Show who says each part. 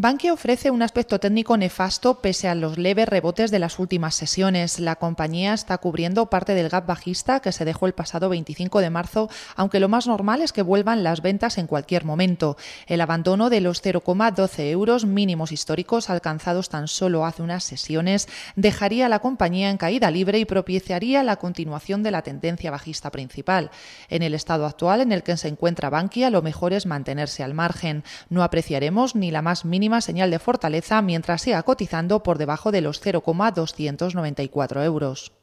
Speaker 1: Bankia ofrece un aspecto técnico nefasto pese a los leves rebotes de las últimas sesiones. La compañía está cubriendo parte del gap bajista que se dejó el pasado 25 de marzo, aunque lo más normal es que vuelvan las ventas en cualquier momento. El abandono de los 0,12 euros mínimos históricos alcanzados tan solo hace unas sesiones dejaría a la compañía en caída libre y propiciaría la continuación de la tendencia bajista principal. En el estado actual en el que se encuentra Bankia, lo mejor es mantenerse al margen. No apreciaremos ni la más mínima señal de fortaleza mientras sea cotizando por debajo de los 0,294 euros.